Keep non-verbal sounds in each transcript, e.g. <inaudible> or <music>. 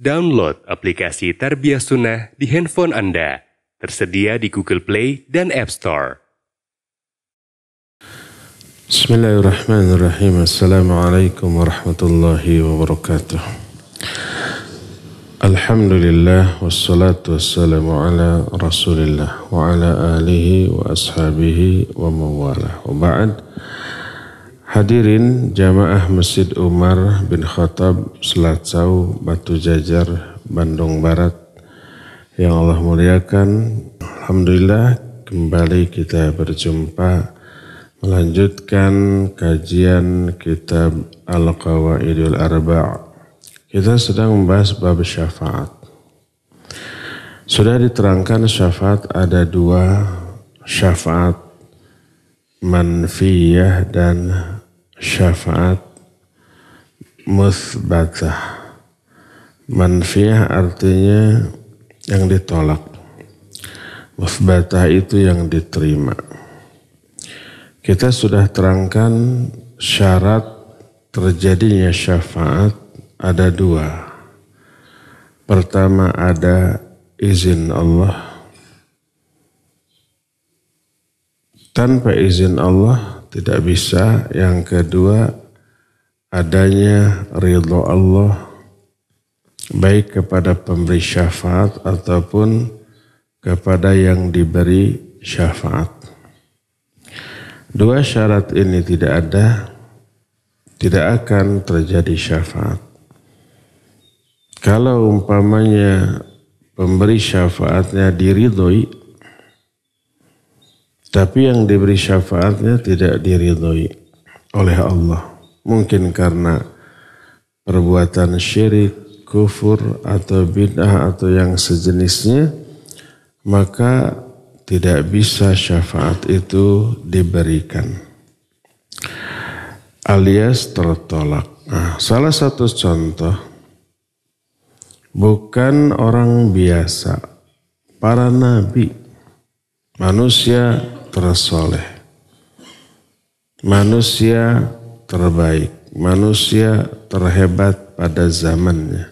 Download aplikasi Tarbiyah Sunnah di handphone Anda. Tersedia di Google Play dan App Store. Bismillahirrahmanirrahim. Assalamualaikum warahmatullahi wabarakatuh. Alhamdulillah wassalatu wassalamu ala Rasulillah wa ala alihi wa ashabihi wa mawala. Wa ba'd. Ba Hadirin jamaah Masjid Umar bin Khattab Selacau Batu Jajar Bandung Barat yang Allah muliakan Alhamdulillah kembali kita berjumpa melanjutkan kajian kitab Al-Qawaidul Arba' kita sedang membahas bab syafaat sudah diterangkan syafaat ada dua syafaat manfiyah dan syafaat musbatah. Manfiah artinya yang ditolak. Musbatah itu yang diterima. Kita sudah terangkan syarat terjadinya syafaat ada dua. Pertama ada izin Allah. Tanpa izin Allah tidak bisa. Yang kedua, adanya ridho Allah baik kepada pemberi syafaat ataupun kepada yang diberi syafaat. Dua syarat ini tidak ada, tidak akan terjadi syafaat. Kalau umpamanya pemberi syafaatnya diridhoi tapi yang diberi syafaatnya tidak diridhoi oleh Allah. Mungkin karena perbuatan syirik, kufur, atau bid'ah, atau yang sejenisnya, maka tidak bisa syafaat itu diberikan. Alias tertolak. Nah, salah satu contoh, bukan orang biasa, para nabi, manusia tersoleh, manusia terbaik, manusia terhebat pada zamannya,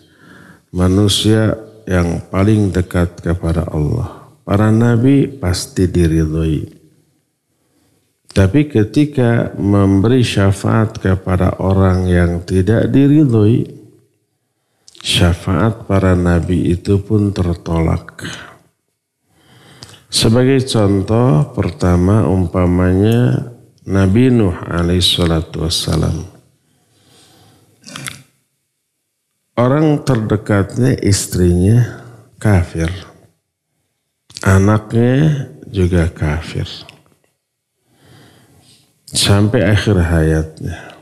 manusia yang paling dekat kepada Allah. Para nabi pasti diridhoi. Tapi ketika memberi syafaat kepada orang yang tidak diridhoi, syafaat para nabi itu pun tertolak. Sebagai contoh pertama umpamanya Nabi Nuh alaihissalatu wassalam. Orang terdekatnya istrinya kafir. Anaknya juga kafir. Sampai akhir hayatnya.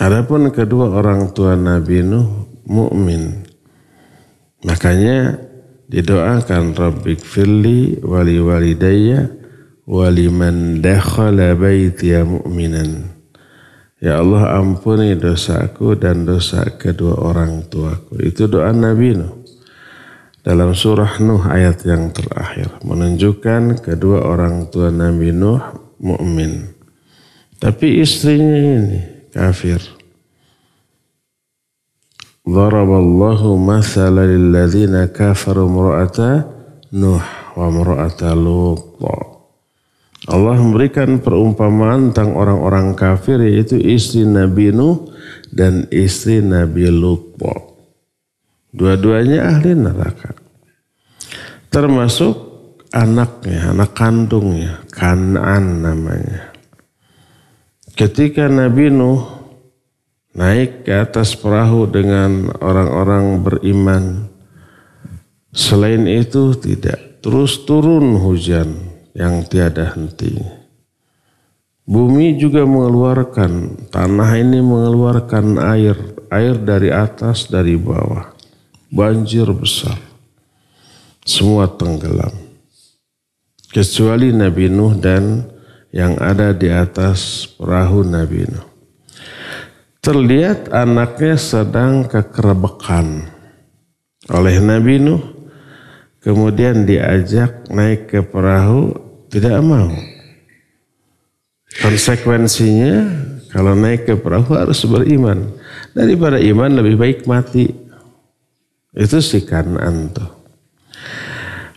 Adapun kedua orang tua Nabi Nuh mukmin. Makanya didoakan Rabbik firli wali wali walidayya waliman dakhala baitiya mu'minan. Ya Allah ampuni dosaku dan dosa kedua orang tuaku. Itu doa Nabi Nuh. Dalam surah Nuh ayat yang terakhir menunjukkan kedua orang tua Nabi Nuh mukmin. Tapi istrinya ini kafir. ضرب الله مثلا للذين كفروا امرأة نوح وامرأة لوط Allah memberikan perumpamaan tentang orang-orang kafir yaitu istri Nabi Nuh dan istri Nabi Lut. Dua-duanya ahli neraka. Termasuk anaknya, anak kandungnya, Kanan namanya. Ketika Nabi Nuh naik ke atas perahu dengan orang-orang beriman. Selain itu tidak terus turun hujan yang tiada henti. Bumi juga mengeluarkan, tanah ini mengeluarkan air, air dari atas, dari bawah. Banjir besar. Semua tenggelam. Kecuali Nabi Nuh dan yang ada di atas perahu Nabi Nuh. Terlihat anaknya sedang kekerebekan oleh Nabi Nuh. Kemudian diajak naik ke perahu, tidak mau. Konsekuensinya kalau naik ke perahu harus beriman. Daripada iman lebih baik mati. Itu si kanan tuh.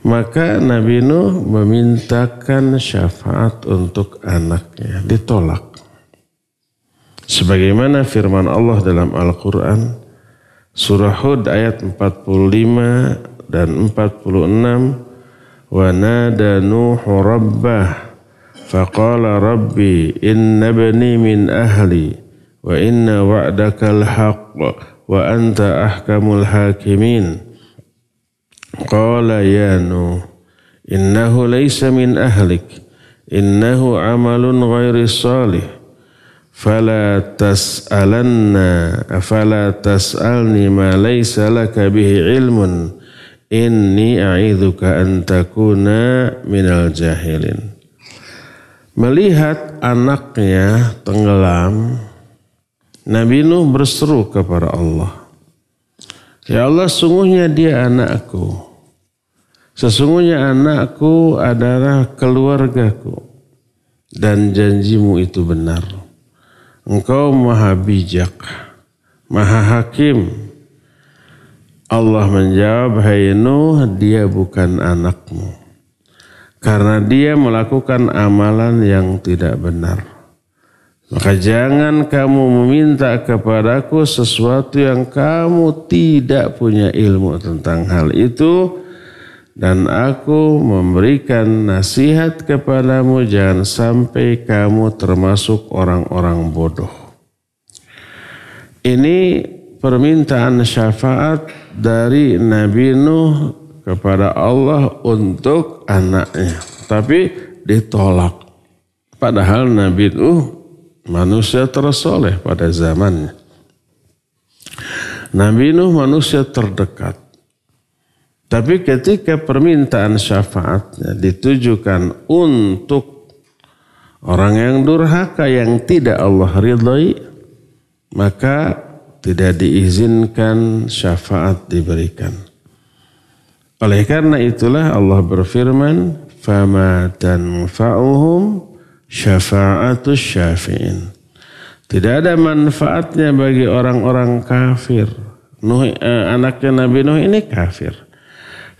Maka Nabi Nuh memintakan syafaat untuk anaknya. Ditolak. Sebagaimana firman Allah dalam Al-Quran, Surah Hud ayat 45 dan 46, ونادى نوح ربه فقال ربي إن ابني من أهلي وإن haq Wa anta ahkamul hakimin Qala ya nuh Innahu laysa min ahlik Innahu amalun ghairi salih fala tas'alanna fala tas'alni ma laysa laka bihi ilmun inni a'idzuka antakuna takuna minal jahilin melihat anaknya tenggelam Nabi Nuh berseru kepada Allah Ya Allah sungguhnya dia anakku sesungguhnya anakku adalah keluargaku dan janjimu itu benar Engkau maha bijak, maha hakim. Allah menjawab, Hai Nuh, dia bukan anakmu. Karena dia melakukan amalan yang tidak benar. Maka jangan kamu meminta kepadaku sesuatu yang kamu tidak punya ilmu tentang hal itu dan aku memberikan nasihat kepadamu jangan sampai kamu termasuk orang-orang bodoh. Ini permintaan syafaat dari Nabi Nuh kepada Allah untuk anaknya. Tapi ditolak. Padahal Nabi Nuh manusia tersoleh pada zamannya. Nabi Nuh manusia terdekat tapi ketika permintaan syafaatnya ditujukan untuk orang yang durhaka yang tidak Allah ridhai, maka tidak diizinkan syafaat diberikan. Oleh karena itulah Allah berfirman, فَمَا تَنْفَعُهُمْ syafa'atus syafi'in." Tidak ada manfaatnya bagi orang-orang kafir. Nuh, eh, anaknya Nabi Nuh ini kafir.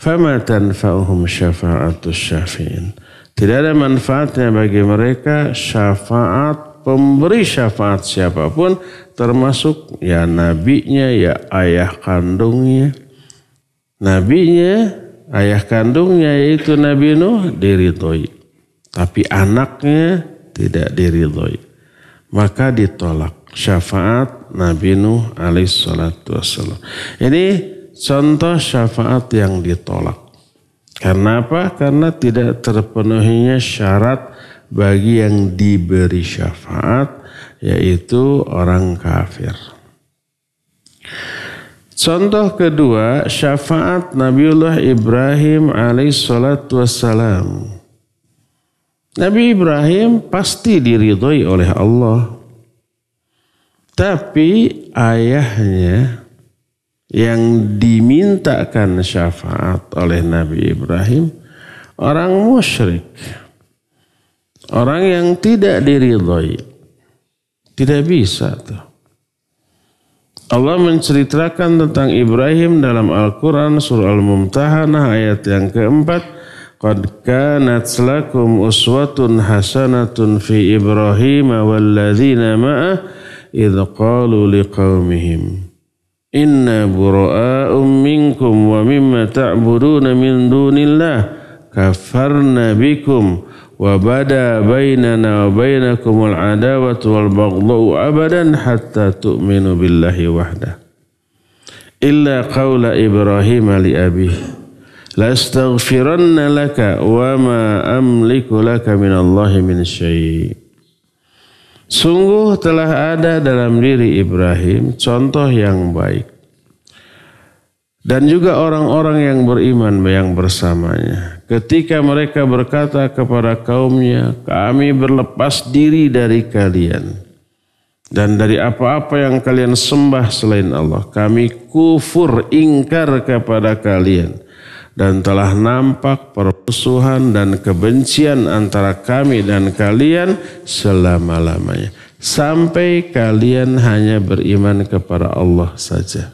Fama tanfa'uhum syafa'atus syafi'in. Tidak ada manfaatnya bagi mereka syafaat pemberi syafaat siapapun termasuk ya nabinya ya ayah kandungnya nabinya ayah kandungnya yaitu Nabi Nuh diridhoi tapi anaknya tidak diridhoi maka ditolak syafaat Nabi Nuh alaihissalatu wassalam ini contoh syafaat yang ditolak. Karena apa? Karena tidak terpenuhinya syarat bagi yang diberi syafaat yaitu orang kafir. Contoh kedua, syafaat Nabiullah Ibrahim alaihissalatu wassalam. Nabi Ibrahim pasti diridhoi oleh Allah. Tapi ayahnya yang dimintakan syafaat oleh Nabi Ibrahim orang musyrik. Orang yang tidak diridhoi. Tidak bisa tuh. Allah menceritakan tentang Ibrahim dalam Al-Quran surah Al-Mumtahanah ayat yang keempat. Qad kanat lakum uswatun hasanatun fi Ibrahim walladzina ma'ah idh qalu liqawmihim inna bura'a'um minkum wa mimma ta'buduna min dunillah kafarna bikum wa bada bainana wa bainakum al-adawatu wal baghdha'u abadan hatta tu'minu billahi wahda illa qawla ibrahim li abih la astaghfiranna laka wa ma amliku laka min Allah min syai' Sungguh telah ada dalam diri Ibrahim contoh yang baik. Dan juga orang-orang yang beriman yang bersamanya. Ketika mereka berkata kepada kaumnya, kami berlepas diri dari kalian. Dan dari apa-apa yang kalian sembah selain Allah. Kami kufur ingkar kepada kalian. Dan telah nampak per permusuhan dan kebencian antara kami dan kalian selama-lamanya. Sampai kalian hanya beriman kepada Allah saja.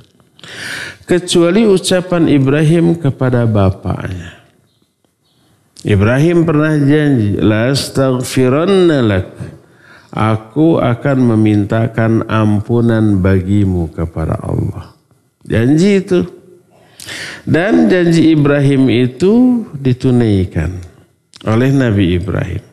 Kecuali ucapan Ibrahim kepada bapaknya. Ibrahim pernah janji, "Lastaghfiranna lak." Aku akan memintakan ampunan bagimu kepada Allah. Janji itu. Dan janji Ibrahim itu ditunaikan oleh Nabi Ibrahim.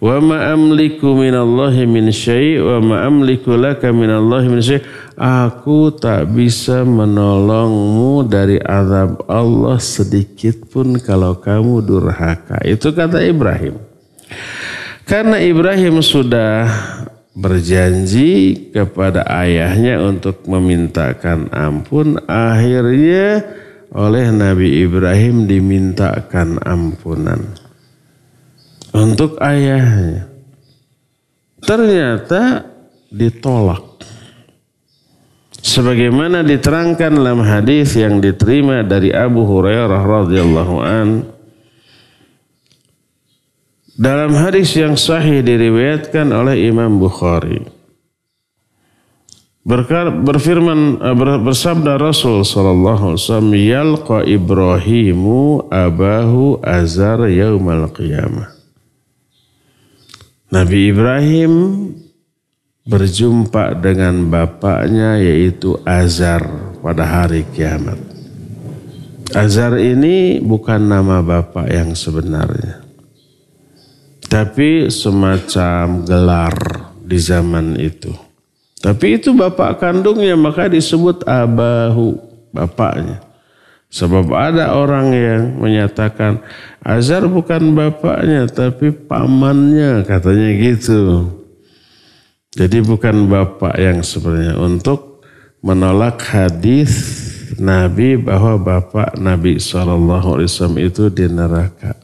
Wa ma amliku minallahi min syai' wa ma amliku laka minallahi min syai'. Aku tak bisa menolongmu dari azab Allah sedikit pun kalau kamu durhaka. Itu kata Ibrahim. Karena Ibrahim sudah berjanji kepada ayahnya untuk memintakan ampun. Akhirnya oleh Nabi Ibrahim dimintakan ampunan untuk ayahnya. Ternyata ditolak. Sebagaimana diterangkan dalam hadis yang diterima dari Abu Hurairah radhiyallahu an dalam hadis yang sahih diriwayatkan oleh Imam Bukhari. Berkar, berfirman eh, bersabda Rasul sallallahu alaihi wasallam yalqa Ibrahimu abahu azar yaumal qiyamah. Nabi Ibrahim berjumpa dengan bapaknya yaitu Azar pada hari kiamat. Azar ini bukan nama bapak yang sebenarnya. Tapi semacam gelar di zaman itu. Tapi itu bapak kandungnya maka disebut abahu, bapaknya. Sebab ada orang yang menyatakan Azhar bukan bapaknya tapi pamannya katanya gitu. Jadi bukan bapak yang sebenarnya untuk menolak hadis Nabi bahwa bapak Nabi saw itu di neraka.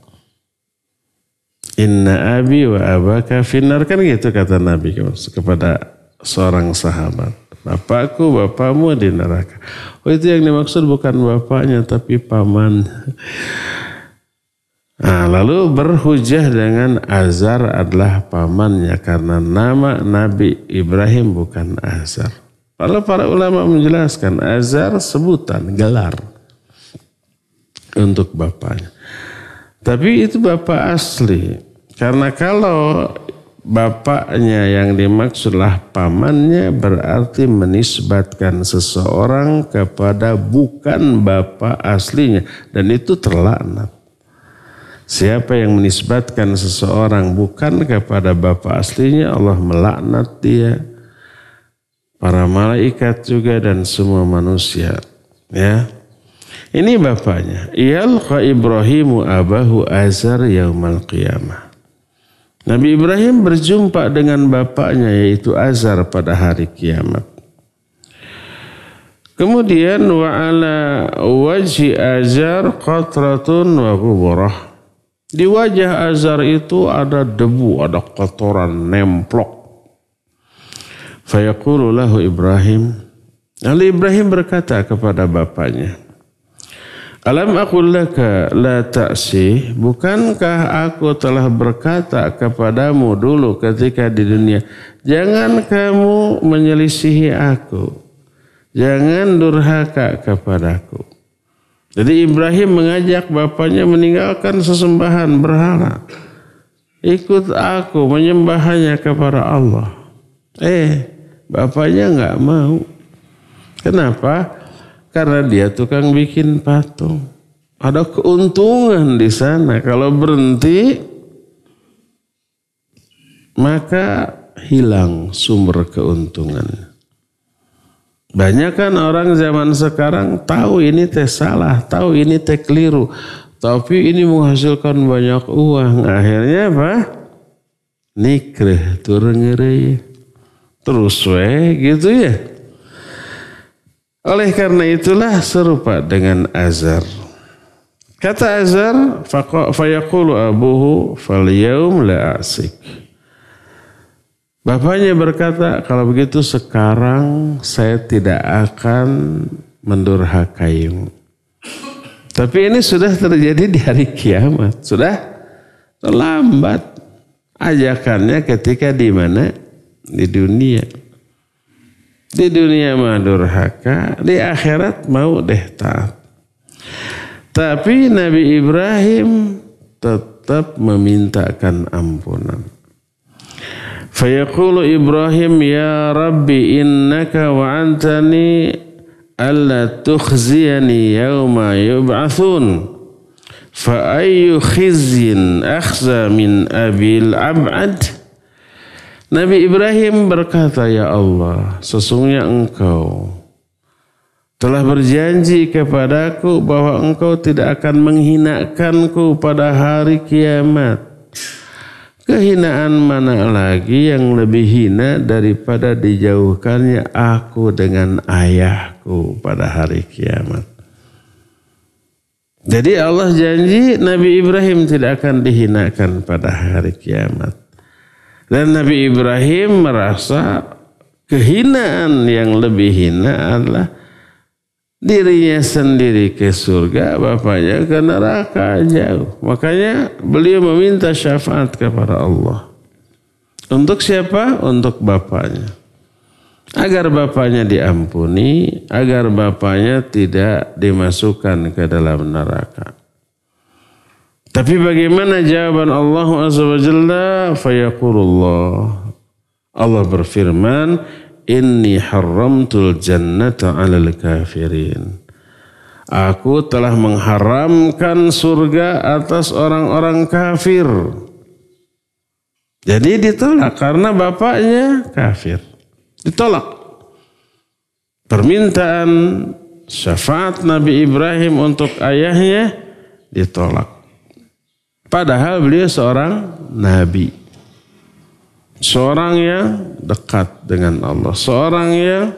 Inna abi wa abaka Finar kan gitu kata Nabi kepada seorang sahabat. Bapakku, bapakmu di neraka. Oh itu yang dimaksud bukan bapaknya tapi paman. Nah, lalu berhujah dengan Azar adalah pamannya karena nama Nabi Ibrahim bukan Azar. Lalu para ulama menjelaskan Azar sebutan gelar untuk bapaknya. Tapi itu bapak asli. Karena kalau bapaknya yang dimaksudlah pamannya berarti menisbatkan seseorang kepada bukan bapak aslinya dan itu terlaknat. Siapa yang menisbatkan seseorang bukan kepada bapak aslinya Allah melaknat dia. Para malaikat juga dan semua manusia. Ya. Ini bapaknya. Iyal Ibrahimu abahu azar yaumal qiyamah. Nabi Ibrahim berjumpa dengan bapaknya yaitu Azar pada hari kiamat. Kemudian wa ala wajhi Azar qatratun wa guburah. Di wajah Azar itu ada debu, ada kotoran nemplok. Fayaqulu lahu Ibrahim. Lalu Ibrahim berkata kepada bapaknya, Alam aku laka la taksi bukankah aku telah berkata kepadamu dulu ketika di dunia, jangan kamu menyelisihi aku. Jangan durhaka kepadaku. Jadi Ibrahim mengajak bapaknya meninggalkan sesembahan berhala. Ikut aku menyembahnya kepada Allah. Eh, bapaknya enggak mau. Kenapa? Karena dia tukang bikin patung. Ada keuntungan di sana. Kalau berhenti, maka hilang sumber keuntungan. Banyak kan orang zaman sekarang tahu ini teh salah, tahu ini teh keliru. Tapi ini menghasilkan banyak uang. Akhirnya apa? Nikrih turun Terus weh gitu ya. Oleh karena itulah serupa dengan azar. Kata azar, fayaqulu abuhu fal yaum la asik. Bapaknya berkata, kalau begitu sekarang saya tidak akan mendurhakaimu. Tapi ini sudah terjadi di hari kiamat. Sudah terlambat. Ajakannya ketika di mana? Di dunia. Di dunia mah durhaka, di akhirat mau deh taat. Tapi Nabi Ibrahim tetap memintakan ampunan. Fayaqulu Ibrahim ya Rabbi innaka wa'antani alla tukhziyani yawma yubathun, Fa ayyu khizyin akhza min abil ab'ad. Nabi Ibrahim berkata, "Ya Allah, sesungguhnya Engkau telah berjanji kepadaku bahwa Engkau tidak akan menghinakanku pada hari kiamat. Kehinaan mana lagi yang lebih hina daripada dijauhkannya aku dengan ayahku pada hari kiamat?" Jadi Allah janji Nabi Ibrahim tidak akan dihinakan pada hari kiamat. Dan Nabi Ibrahim merasa kehinaan yang lebih hina adalah dirinya sendiri ke surga, bapaknya ke neraka jauh. Makanya beliau meminta syafaat kepada Allah. Untuk siapa? Untuk bapaknya. Agar bapaknya diampuni, agar bapaknya tidak dimasukkan ke dalam neraka. Tapi bagaimana jawaban Allah Azza wa Jalla? Fayaqulullah. Allah berfirman, Inni haramtul jannata alal kafirin. Aku telah mengharamkan surga atas orang-orang kafir. Jadi ditolak karena bapaknya kafir. Ditolak. Permintaan syafaat Nabi Ibrahim untuk ayahnya ditolak. Padahal beliau seorang nabi. Seorang yang dekat dengan Allah. Seorang yang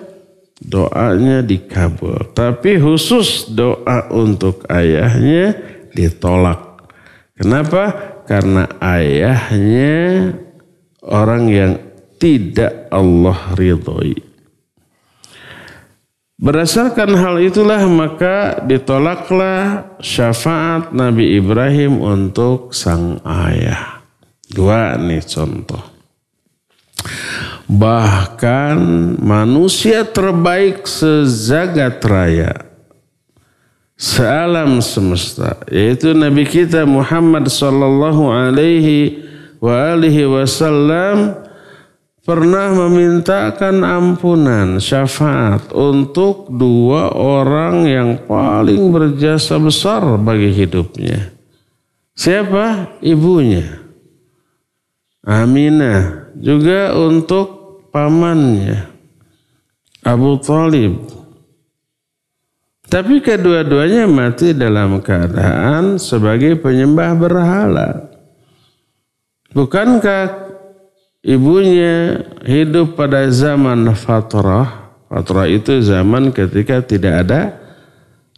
doanya dikabul. Tapi khusus doa untuk ayahnya ditolak. Kenapa? Karena ayahnya orang yang tidak Allah ridhoi. Berdasarkan hal itulah maka ditolaklah syafaat Nabi Ibrahim untuk sang ayah. Dua nih contoh. Bahkan manusia terbaik sejagat raya. Sealam semesta. Yaitu Nabi kita Muhammad sallallahu alaihi wa alihi wasallam pernah memintakan ampunan syafaat untuk dua orang yang paling berjasa besar bagi hidupnya. Siapa? Ibunya. Aminah juga untuk pamannya Abu Talib. Tapi kedua-duanya mati dalam keadaan sebagai penyembah berhala. Bukankah ibunya hidup pada zaman fatrah. Fatrah itu zaman ketika tidak ada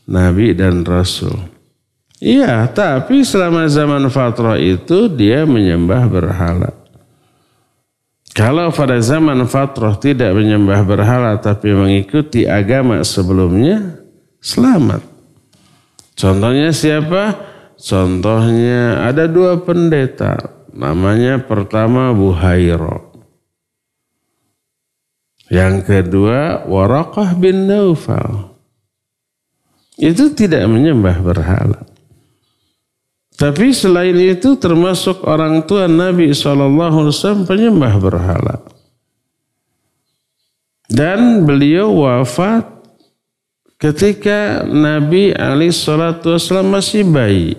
nabi dan rasul. Iya, tapi selama zaman fatrah itu dia menyembah berhala. Kalau pada zaman fatrah tidak menyembah berhala tapi mengikuti agama sebelumnya, selamat. Contohnya siapa? Contohnya ada dua pendeta Namanya pertama Buhairo. Yang kedua Waraqah bin Naufal. Itu tidak menyembah berhala. Tapi selain itu termasuk orang tua Nabi SAW penyembah berhala. Dan beliau wafat ketika Nabi Ali Shallallahu masih bayi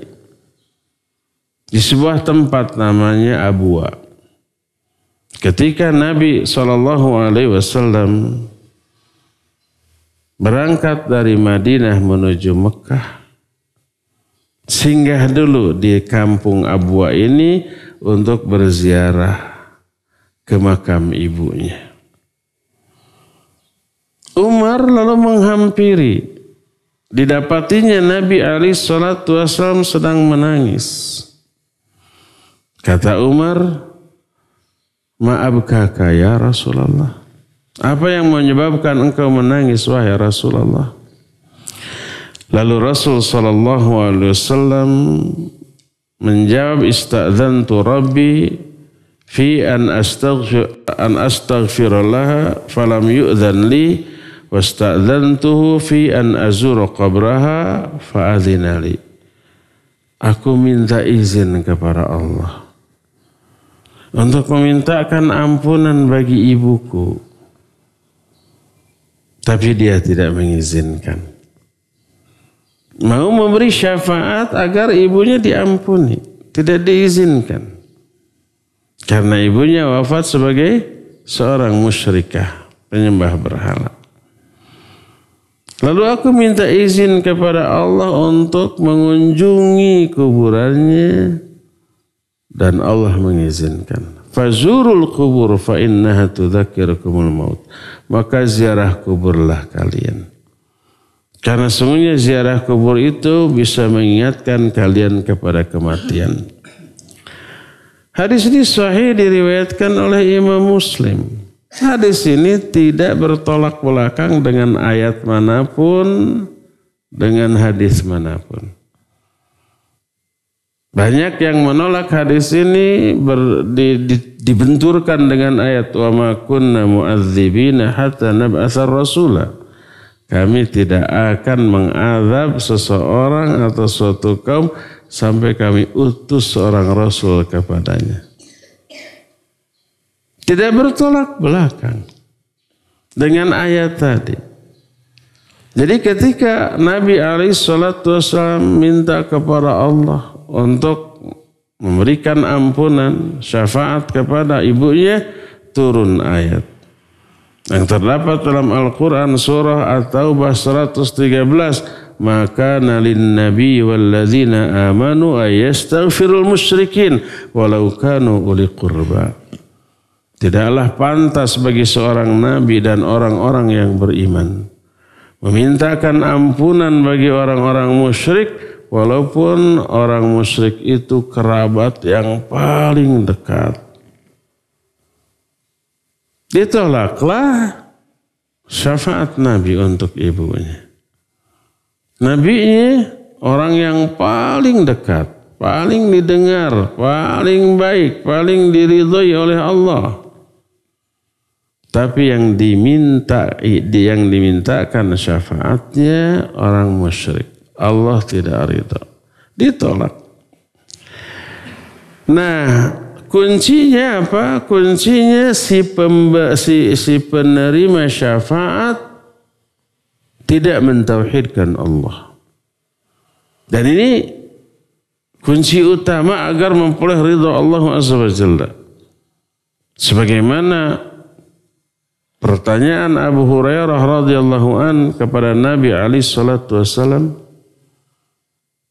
di sebuah tempat namanya Abwa. Ketika Nabi Shallallahu Alaihi Wasallam berangkat dari Madinah menuju Mekah, singgah dulu di kampung Abwa ini untuk berziarah ke makam ibunya. Umar lalu menghampiri. Didapatinya Nabi Ali Shallallahu Wasallam sedang menangis. Kata Umar, Maaf ya Rasulullah. Apa yang menyebabkan engkau menangis wahai Rasulullah? Lalu Rasul sallallahu alaihi wasallam menjawab tu rabbi fi an astaghfir an astaghfir laha falam yu'dhan li wastadzantuhu fi an azura qabraha fa'adhina li. Aku minta izin kepada Allah untuk memintakan ampunan bagi ibuku. Tapi dia tidak mengizinkan. Mau memberi syafaat agar ibunya diampuni. Tidak diizinkan. Karena ibunya wafat sebagai seorang musyrikah. Penyembah berhala. Lalu aku minta izin kepada Allah untuk mengunjungi kuburannya dan Allah mengizinkan. Fazurul kubur fa innaha tudzakirukumul maut. Maka ziarah kuburlah kalian. Karena semuanya ziarah kubur itu bisa mengingatkan kalian kepada kematian. Hadis ini sahih diriwayatkan oleh Imam Muslim. Hadis ini tidak bertolak belakang dengan ayat manapun, dengan hadis manapun. Banyak yang menolak hadis ini ber, di, di, dibenturkan dengan ayat wa ma kunna mu'adzibina hatta nab'atsar rasulah. Kami tidak akan mengazab seseorang atau suatu kaum sampai kami utus seorang rasul kepadanya. Tidak bertolak belakang dengan ayat tadi. Jadi ketika Nabi Ali Shallallahu Alaihi Wasallam minta kepada Allah untuk memberikan ampunan syafaat kepada ibunya turun ayat yang terdapat dalam Al-Quran surah At-Taubah 113 maka nalin nabi walladzina amanu ayastaghfirul musyrikin walau kanu uli qurba tidaklah pantas bagi seorang nabi dan orang-orang yang beriman memintakan ampunan bagi orang-orang musyrik Walaupun orang musyrik itu kerabat yang paling dekat. Ditolaklah syafaat Nabi untuk ibunya. Nabi ini orang yang paling dekat, paling didengar, paling baik, paling diridhoi oleh Allah. Tapi yang diminta yang dimintakan syafaatnya orang musyrik. Allah tidak ridho. Ditolak. Nah, kuncinya apa? Kuncinya si, pemba, si, si penerima syafaat tidak mentauhidkan Allah. Dan ini kunci utama agar memperoleh ridho Allah Azza wa Jalla. Sebagaimana pertanyaan Abu Hurairah radhiyallahu an kepada Nabi Ali alaihi wasallam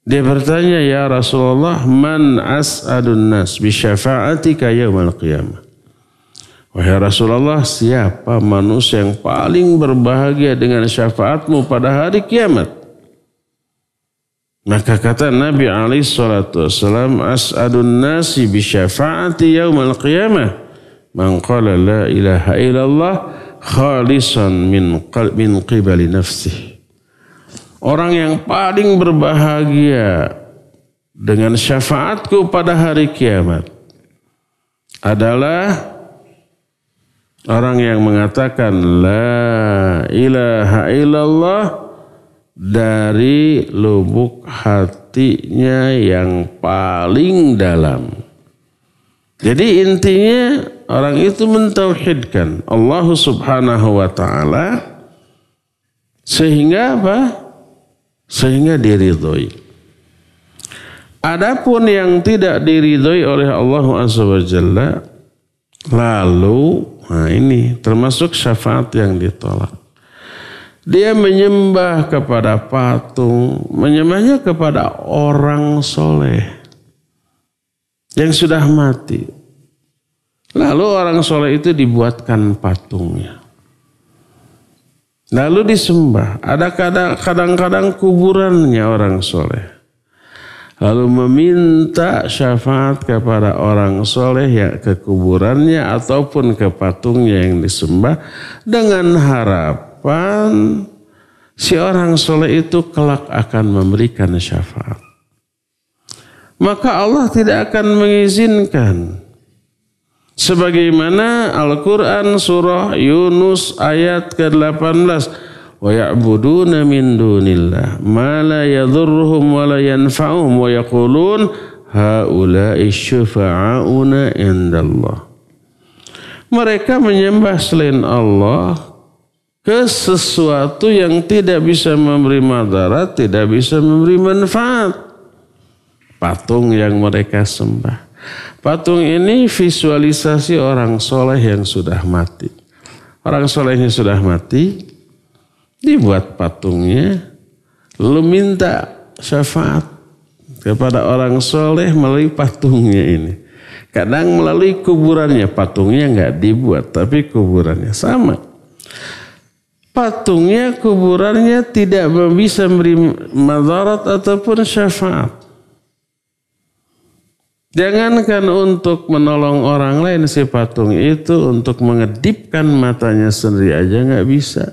dia bertanya, "Ya Rasulullah, man as'adun nas bi syafa'atika yaumil qiyamah?" Wahai Rasulullah, siapa manusia yang paling berbahagia dengan syafaatmu pada hari kiamat? Maka kata Nabi alaihi wasallam, "As'adun nasi bi syafa'ati yaumil qiyamah." Man qala la ilaha illallah khalisan min min qibali nafsihi. Orang yang paling berbahagia dengan syafaatku pada hari kiamat adalah orang yang mengatakan la ilaha illallah dari lubuk hatinya yang paling dalam. Jadi intinya orang itu mentauhidkan Allah Subhanahu wa taala sehingga apa? sehingga diridhoi. Adapun yang tidak diridhoi oleh Allah Azza wa Taala, lalu nah ini termasuk syafaat yang ditolak. Dia menyembah kepada patung, menyembahnya kepada orang soleh yang sudah mati. Lalu orang soleh itu dibuatkan patungnya. Lalu disembah. Ada kadang-kadang kuburannya orang soleh. Lalu meminta syafaat kepada orang soleh ya ke kuburannya ataupun ke patungnya yang disembah. Dengan harapan si orang soleh itu kelak akan memberikan syafaat. Maka Allah tidak akan mengizinkan sebagaimana Al-Qur'an surah Yunus ayat ke-18 wa ya'buduna min dunillah ma la yadhurruhum wa la yanfa'uhum wa yaqulun haula'i syufa'auna indallah mereka menyembah selain Allah ke sesuatu yang tidak bisa memberi madarat, tidak bisa memberi manfaat. Patung yang mereka sembah. Patung ini visualisasi orang soleh yang sudah mati. Orang solehnya sudah mati, dibuat patungnya, lalu minta syafaat kepada orang soleh melalui patungnya ini. Kadang melalui kuburannya, patungnya nggak dibuat, tapi kuburannya sama. Patungnya, kuburannya tidak bisa memberi madarat ataupun syafaat. Jangankan untuk menolong orang lain si patung itu untuk mengedipkan matanya sendiri aja nggak bisa.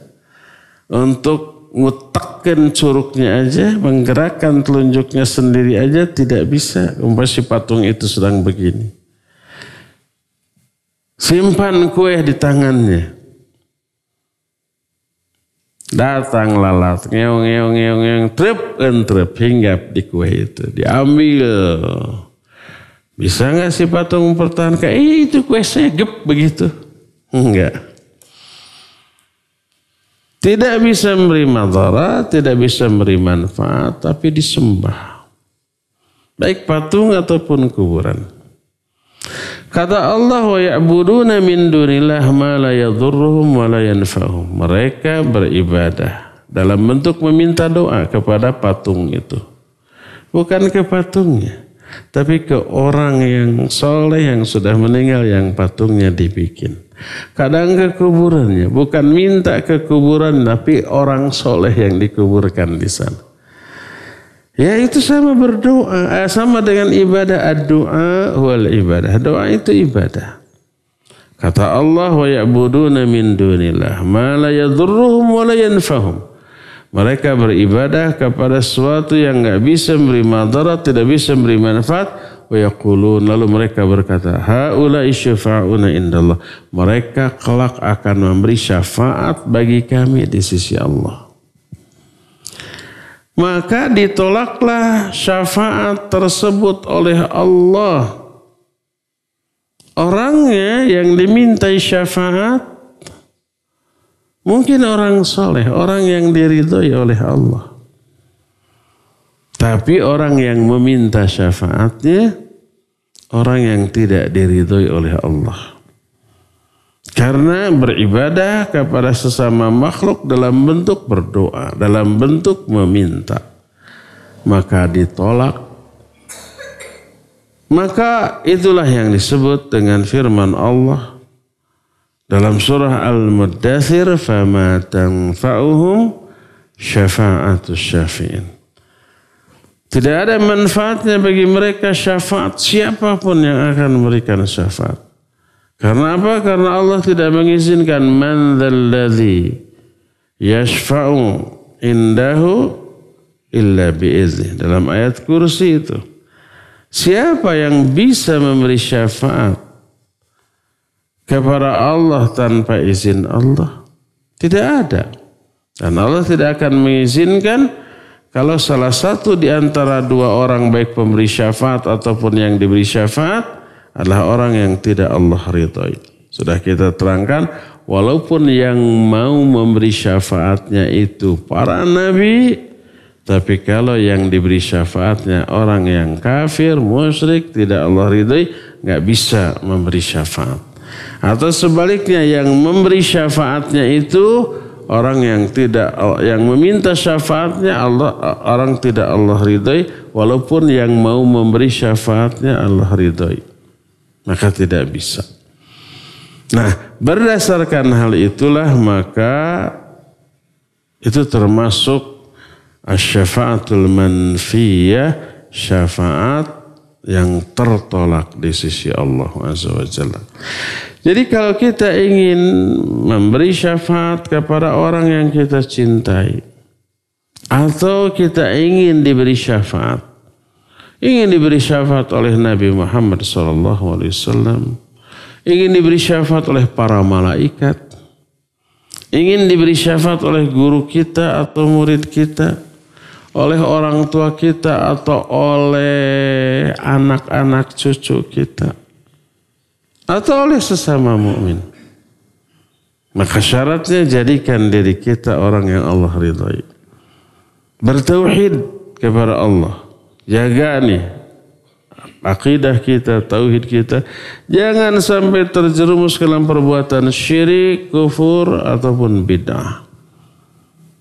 Untuk ngutekin curugnya aja, menggerakkan telunjuknya sendiri aja tidak bisa. Umpah si patung itu sedang begini. Simpan kue di tangannya. Datang lalat, ngeong ngeong ngeong ngeong, trip entrep hinggap di kue itu, diambil. Bisa nggak si patung mempertahankan? Eh itu kuesnya gep begitu. Enggak. Tidak bisa memberi madara, tidak bisa memberi manfaat, tapi disembah. Baik patung ataupun kuburan. Kata Allah wa ya'buduna min dunillah ma la yadhurruhum wa la yanfa'uhum. Mereka beribadah dalam bentuk meminta doa kepada patung itu. Bukan ke patungnya. Tapi ke orang yang soleh yang sudah meninggal yang patungnya dibikin. Kadang ke kuburannya. Bukan minta ke kuburan tapi orang soleh yang dikuburkan di sana. Ya itu sama berdoa. Eh, sama dengan ibadah. doa wal ibadah. Doa itu ibadah. Kata Allah wa ya'buduna min dunillah ma la yadhurruhum wa la yanfahum. Mereka beribadah kepada sesuatu yang nggak bisa memberi madarat, tidak bisa memberi manfaat. Wayaqulun. Lalu mereka berkata, Haula syafa'una indallah. Mereka kelak akan memberi syafaat bagi kami di sisi Allah. Maka ditolaklah syafaat tersebut oleh Allah. Orangnya yang dimintai syafaat Mungkin orang soleh, orang yang diridhoi oleh Allah. Tapi orang yang meminta syafaatnya, orang yang tidak diridhoi oleh Allah. Karena beribadah kepada sesama makhluk dalam bentuk berdoa, dalam bentuk meminta. Maka ditolak maka itulah yang disebut dengan firman Allah dalam surah Al-Muddathir fama tanfa'uhum syafa'atus syafi'in. Tidak ada manfaatnya bagi mereka syafaat siapapun yang akan memberikan syafaat. Karena apa? Karena Allah tidak mengizinkan man dzalladzi yashfa'u indahu illa biizni. Dalam ayat kursi itu. Siapa yang bisa memberi syafaat kepada Allah tanpa izin Allah? Tidak ada. Dan Allah tidak akan mengizinkan kalau salah satu di antara dua orang baik pemberi syafaat ataupun yang diberi syafaat adalah orang yang tidak Allah ridhoi. Sudah kita terangkan walaupun yang mau memberi syafaatnya itu para nabi tapi kalau yang diberi syafaatnya orang yang kafir, musyrik, tidak Allah ridhoi, nggak bisa memberi syafaat. Atau sebaliknya yang memberi syafaatnya itu orang yang tidak yang meminta syafaatnya Allah orang tidak Allah ridhoi walaupun yang mau memberi syafaatnya Allah ridhoi maka tidak bisa nah berdasarkan hal itulah maka itu termasuk asyafaatul manfiyah syafaat yang tertolak di sisi Allah azza wajalla jadi kalau kita ingin memberi syafaat kepada orang yang kita cintai atau kita ingin diberi syafaat, ingin diberi syafaat oleh Nabi Muhammad SAW, ingin diberi syafaat oleh para malaikat, ingin diberi syafaat oleh guru kita atau murid kita, oleh orang tua kita atau oleh anak-anak cucu kita atau oleh sesama mukmin. Maka syaratnya jadikan diri kita orang yang Allah ridhai. Bertauhid kepada Allah. Jaga nih akidah kita, tauhid kita. Jangan sampai terjerumus ke dalam perbuatan syirik, kufur ataupun bid'ah.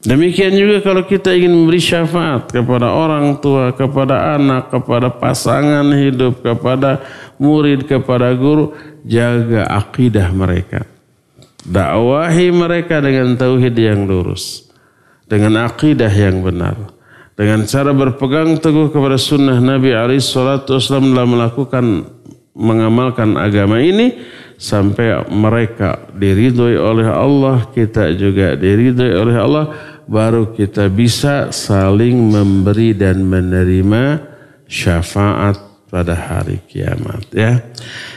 Demikian juga kalau kita ingin memberi syafaat kepada orang tua, kepada anak, kepada pasangan hidup, kepada murid, kepada guru, jaga akidah mereka. Dakwahi mereka dengan tauhid yang lurus, dengan akidah yang benar, dengan cara berpegang teguh kepada sunnah Nabi Ali Shallallahu Wasallam dalam melakukan mengamalkan agama ini sampai mereka diridhoi oleh Allah, kita juga diridhoi oleh Allah baru kita bisa saling memberi dan menerima syafaat pada hari kiamat ya.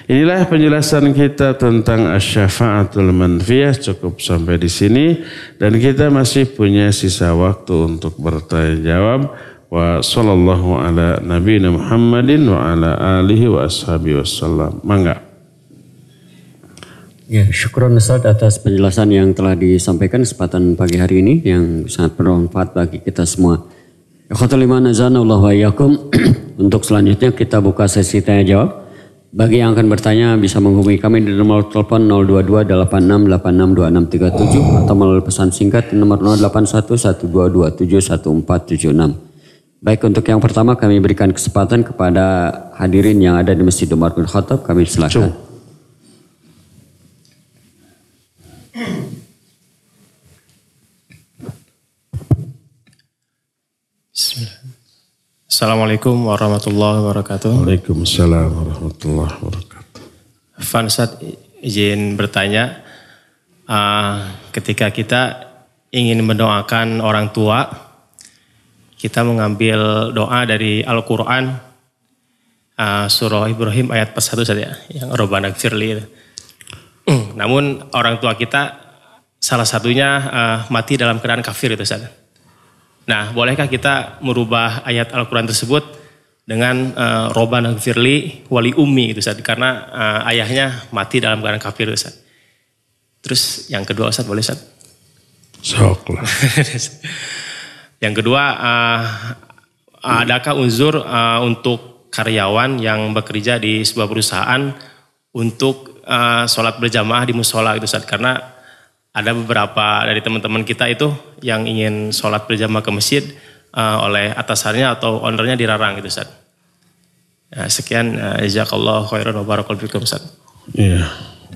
Inilah penjelasan kita tentang asy-syafaatul manfiyah cukup sampai di sini dan kita masih punya sisa waktu untuk bertanya jawab wa sallallahu ala nabiyina Muhammadin wa ala alihi wa ashabihi wasallam. Mangga. Ya, syukur Ustaz atas penjelasan yang telah disampaikan kesempatan pagi hari ini yang sangat bermanfaat bagi kita semua. <clears throat> Untuk selanjutnya kita buka sesi tanya jawab. Bagi yang akan bertanya bisa menghubungi kami di nomor telepon 022 atau melalui pesan singkat di nomor 081-1227-1476. Baik untuk yang pertama kami berikan kesempatan kepada hadirin yang ada di Masjid Umar bin Khattab kami silakan. Cuk. Assalamualaikum warahmatullahi wabarakatuh. Waalaikumsalam warahmatullahi wabarakatuh. Fansat izin bertanya, uh, ketika kita ingin mendoakan orang tua, kita mengambil doa dari Al-Quran, uh, surah Ibrahim ayat 1 saja, yang Robana Firli. Hmm, namun orang tua kita salah satunya uh, mati dalam keadaan kafir itu saja. Nah, bolehkah kita merubah ayat Al-Quran tersebut dengan uh, eh, Robana Firli wali ummi gitu Ustaz. Karena uh, ayahnya mati dalam keadaan kafir Ustaz. Terus yang kedua Ustaz boleh Ustaz? Sok <laughs> yang kedua, uh, adakah unzur uh, untuk karyawan yang bekerja di sebuah perusahaan untuk uh, sholat berjamaah di musola gitu Ustaz? Karena ada beberapa dari teman-teman kita itu yang ingin sholat berjamaah ke masjid uh, oleh atasannya atau ownernya dilarang gitu Ustaz. Nah, sekian eh, jazakallahu khairan wa barakallahu Ustaz. Iya.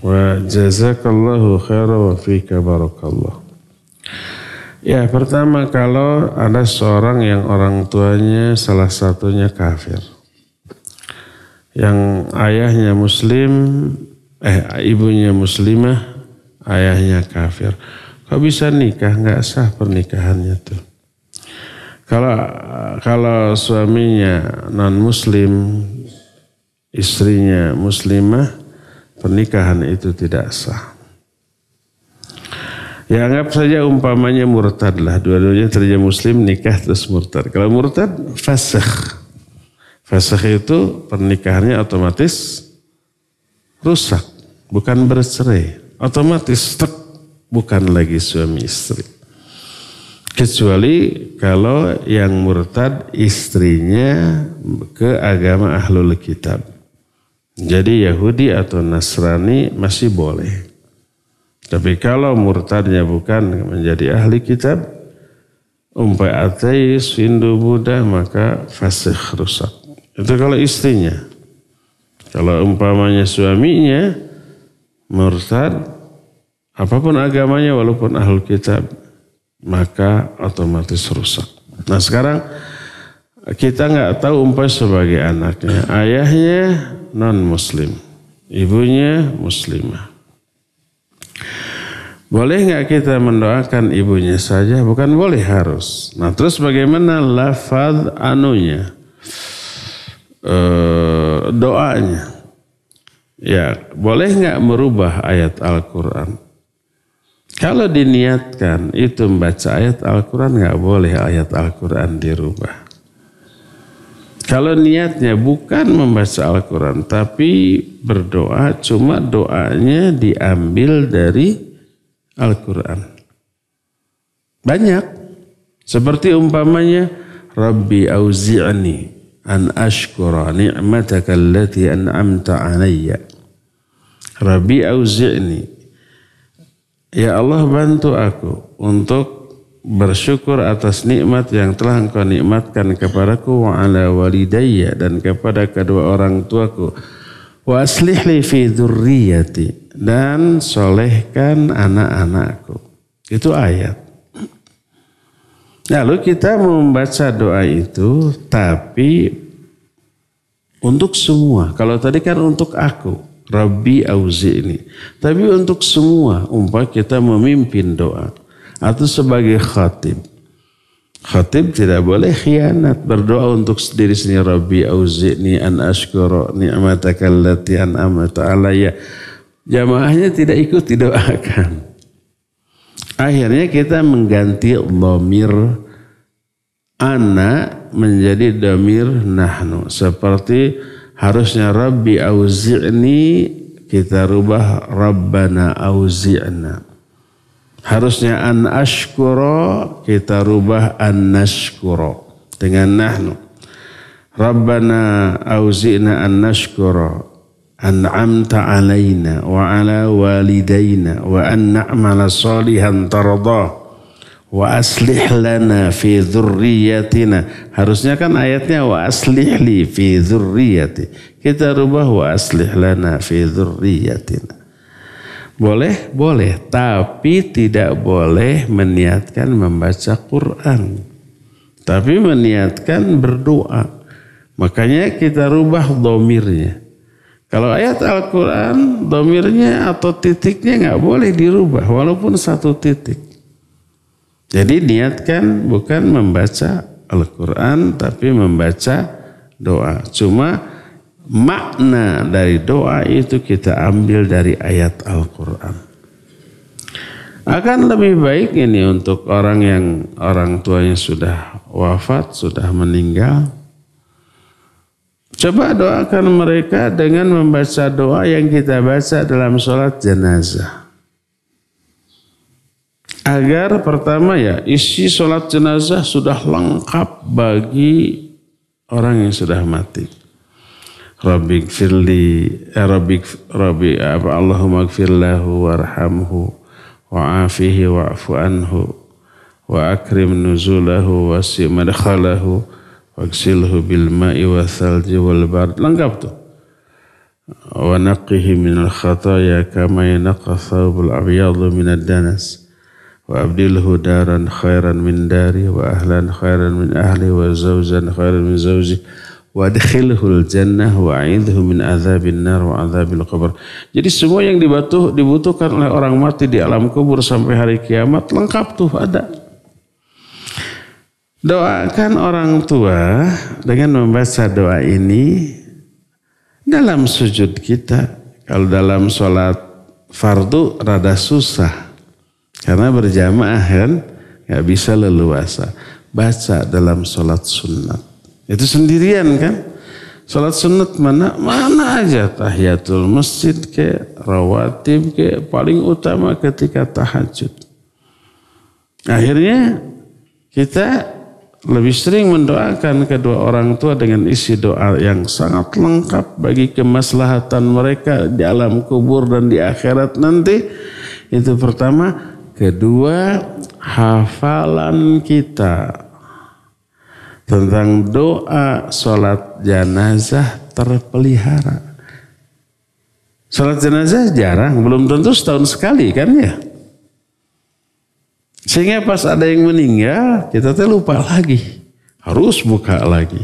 Wa jazakallahu khairan wa fika barakallahu. Ya pertama kalau ada seorang yang orang tuanya salah satunya kafir. Yang ayahnya muslim, eh ibunya muslimah, ayahnya kafir. Kok bisa nikah? Nggak sah pernikahannya tuh. Kalau kalau suaminya non muslim, istrinya muslimah, pernikahan itu tidak sah. Ya anggap saja umpamanya murtad lah. Dua-duanya terjadi muslim nikah terus murtad. Kalau murtad fasakh. Fasakh itu pernikahannya otomatis rusak. Bukan bercerai otomatis tek, bukan lagi suami istri. Kecuali kalau yang murtad istrinya ke agama ahlul kitab. Jadi Yahudi atau Nasrani masih boleh. Tapi kalau murtadnya bukan menjadi ahli kitab, umpai ateis, Hindu, Buddha, maka fasih rusak. Itu kalau istrinya. Kalau umpamanya suaminya murtad, apapun agamanya walaupun ahlul kitab maka otomatis rusak. Nah sekarang kita nggak tahu umpai sebagai anaknya ayahnya non muslim ibunya muslimah. Boleh nggak kita mendoakan ibunya saja? Bukan boleh harus. Nah terus bagaimana lafaz anunya? E, doanya. Ya boleh nggak merubah ayat Al-Quran? Kalau diniatkan itu membaca ayat Al-Quran nggak boleh ayat Al-Quran dirubah. Kalau niatnya bukan membaca Al-Quran tapi berdoa cuma doanya diambil dari Al-Quran. Banyak. Seperti umpamanya Rabbi auzi'ni an ashkura ni'mataka allati an'amta alayya. Rabbi auzi'ni Ya Allah bantu aku untuk bersyukur atas nikmat yang telah engkau nikmatkan kepadaku wa ala walidayya dan kepada kedua orang tuaku wa aslihli fi dzurriyyati dan solehkan anak-anakku itu ayat lalu kita membaca doa itu tapi untuk semua kalau tadi kan untuk aku Rabbi auzi'ni. Tapi untuk semua umpah kita memimpin doa atau sebagai khatib. Khatib tidak boleh khianat berdoa untuk sendiri sendiri Rabbi auzi'ni an ashkuro ni'mataka allati amata alaya. Jamaahnya tidak ikut didoakan. Akhirnya kita mengganti lomir anak menjadi damir nahnu seperti harusnya Rabbi auzi'ni kita rubah Rabbana auzi'na harusnya an ashkuro kita rubah an nashkuro dengan nahnu Rabbana auzi'na an nashkuro an'amta alaina wa ala walidayna wa an na'mala salihan tardah wa aslih lana fi dzurriyyatina. Harusnya kan ayatnya wa aslih li fi dzurriyyati. Kita rubah wa aslih lana fi dzurriyyatina. Boleh, boleh, tapi tidak boleh meniatkan membaca Quran. Tapi meniatkan berdoa. Makanya kita rubah domirnya. Kalau ayat Al-Quran, domirnya atau titiknya nggak boleh dirubah, walaupun satu titik. Jadi niatkan bukan membaca Al-Quran tapi membaca doa. Cuma makna dari doa itu kita ambil dari ayat Al-Quran. Akan lebih baik ini untuk orang yang orang tuanya sudah wafat, sudah meninggal. Coba doakan mereka dengan membaca doa yang kita baca dalam sholat jenazah agar pertama ya isi sholat jenazah sudah lengkap bagi orang yang sudah mati. Rabbik firli, eh, Rabbik, Rabbi, apa Allahumma gfirlahu warhamhu wa'afihi wa'fu anhu wa akrim nuzulahu wasi madkhalahu wa bil ma'i wa thalji wal bard lengkap tuh wa naqihi minal khataya kama yanqa thawbul abyadu minad danas وأبدله دارا خيرا من داري وأهلا خيرا من أهلي وزوجا خيرا من زوجي وادخilhu jannah wa'idhu min azabil nar wa azabil qabr. Jadi semua yang dibutuh, dibutuhkan oleh orang mati di alam kubur sampai hari kiamat lengkap tuh ada. Doakan orang tua dengan membaca doa ini dalam sujud kita. Kalau dalam sholat fardu rada susah karena berjamaah kan nggak bisa leluasa. Baca dalam sholat sunat. Itu sendirian kan? Sholat sunat mana? Mana aja tahiyatul masjid ke, rawatib ke, paling utama ketika tahajud. Akhirnya kita lebih sering mendoakan kedua orang tua dengan isi doa yang sangat lengkap bagi kemaslahatan mereka di alam kubur dan di akhirat nanti. Itu pertama, Kedua, hafalan kita tentang doa sholat jenazah terpelihara. Sholat jenazah jarang, belum tentu setahun sekali kan ya. Sehingga pas ada yang meninggal, kita tuh lupa lagi. Harus buka lagi.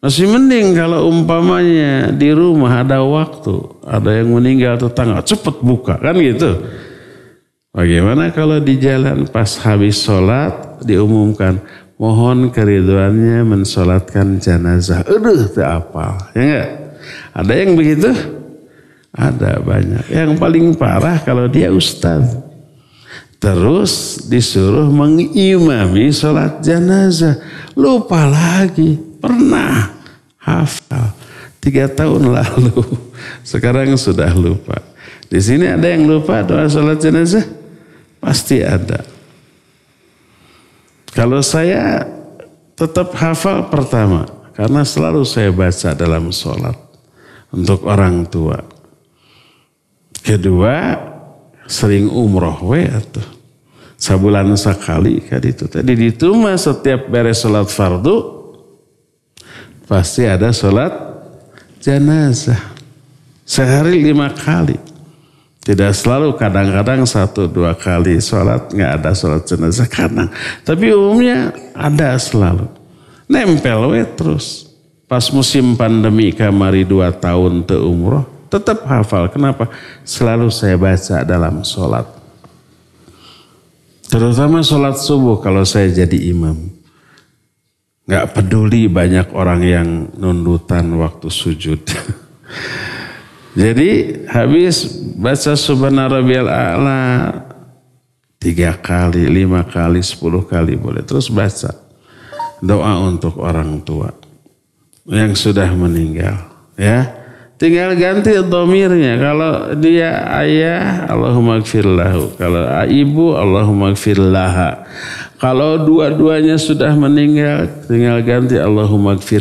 Masih mending kalau umpamanya di rumah ada waktu, ada yang meninggal tetangga, cepat buka kan gitu. Bagaimana kalau di jalan pas habis sholat diumumkan mohon keriduannya mensolatkan jenazah, Aduh tak apa. Ya enggak? Ada yang begitu? Ada banyak. Yang paling parah kalau dia ustaz. Terus disuruh mengimami sholat jenazah Lupa lagi. Pernah hafal. Tiga tahun lalu. <laughs> Sekarang sudah lupa. Di sini ada yang lupa doa sholat jenazah? Pasti ada. Kalau saya tetap hafal pertama, karena selalu saya baca dalam sholat untuk orang tua. Kedua, sering umroh we sebulan sekali kan itu. Tadi itu mah setiap beres sholat fardu pasti ada sholat jenazah. Sehari lima kali. Tidak selalu kadang-kadang satu dua kali sholat nggak ada sholat jenazah kadang. Tapi umumnya ada selalu. Nempel we terus. Pas musim pandemi kamari dua tahun ke umroh tetap hafal. Kenapa? Selalu saya baca dalam sholat. Terutama sholat subuh kalau saya jadi imam. nggak peduli banyak orang yang nundutan waktu sujud. <laughs> Jadi habis baca subhana rabbiyal a'la tiga kali, lima kali, sepuluh kali boleh. Terus baca doa untuk orang tua yang sudah meninggal. Ya, tinggal ganti domirnya. Kalau dia ayah, Allahumma gfirlahu. Kalau ibu, Allahumma gfirlaha. Kalau dua-duanya sudah meninggal, tinggal ganti Allahumma gfir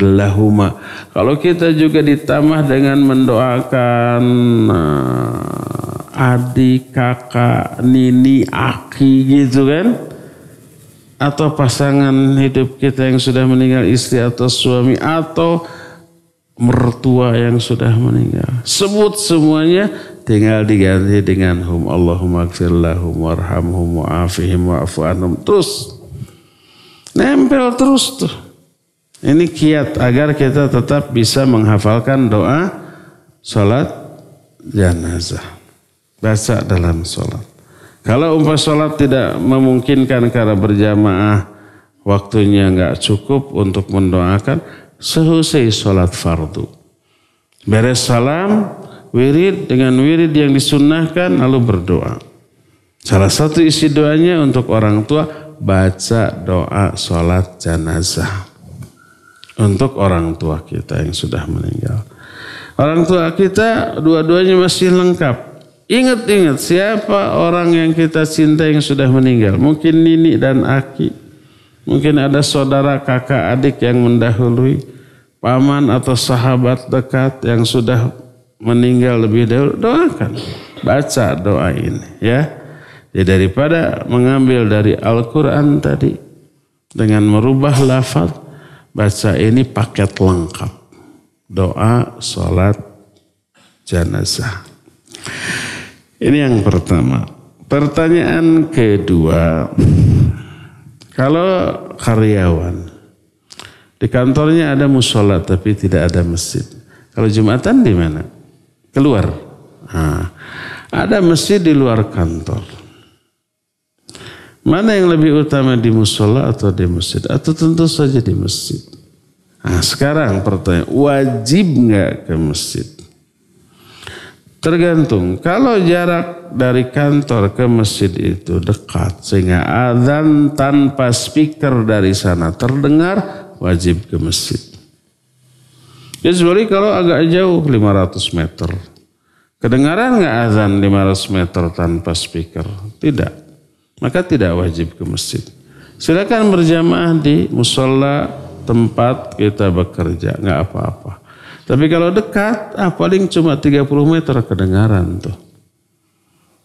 Kalau kita juga ditambah dengan mendoakan eh, adik, kakak, nini, aki gitu kan. Atau pasangan hidup kita yang sudah meninggal, istri atau suami atau mertua yang sudah meninggal. Sebut semuanya tinggal diganti dengan hum Allahumma gfirlahum warhamhum wa'afihim wa'afu anhum terus nempel terus tuh ini kiat agar kita tetap bisa menghafalkan doa salat janazah baca dalam salat kalau umpah salat tidak memungkinkan karena berjamaah waktunya nggak cukup untuk mendoakan sehusai salat fardu beres salam wirid dengan wirid yang disunnahkan lalu berdoa. Salah satu isi doanya untuk orang tua baca doa sholat jenazah untuk orang tua kita yang sudah meninggal. Orang tua kita dua-duanya masih lengkap. Ingat-ingat siapa orang yang kita cinta yang sudah meninggal. Mungkin nini dan aki. Mungkin ada saudara kakak adik yang mendahului. Paman atau sahabat dekat yang sudah meninggal lebih dahulu doakan baca doa ini ya jadi daripada mengambil dari Al-Quran tadi dengan merubah lafaz baca ini paket lengkap doa salat jenazah ini yang pertama pertanyaan kedua kalau karyawan di kantornya ada musola tapi tidak ada masjid kalau jumatan di mana keluar. Nah, ada masjid di luar kantor. Mana yang lebih utama di musola atau di masjid? Atau tentu saja di masjid. Nah, sekarang pertanyaan, wajib nggak ke masjid? Tergantung. Kalau jarak dari kantor ke masjid itu dekat sehingga azan tanpa speaker dari sana terdengar, wajib ke masjid. Kecuali kalau agak jauh 500 meter. Kedengaran nggak azan 500 meter tanpa speaker? Tidak. Maka tidak wajib ke masjid. Silakan berjamaah di musola tempat kita bekerja, nggak apa-apa. Tapi kalau dekat, ah paling cuma 30 meter kedengaran tuh.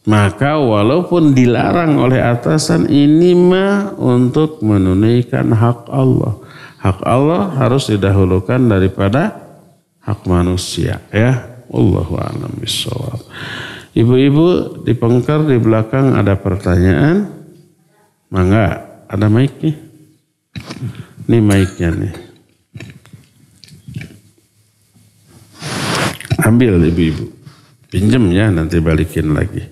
Maka walaupun dilarang oleh atasan ini mah untuk menunaikan hak Allah. Hak Allah harus didahulukan daripada hak manusia ya Allahu a'lam bishawab ibu-ibu di pengker di belakang ada pertanyaan mangga ada mic nih ini mic-nya nih ambil ibu-ibu pinjem ya nanti balikin lagi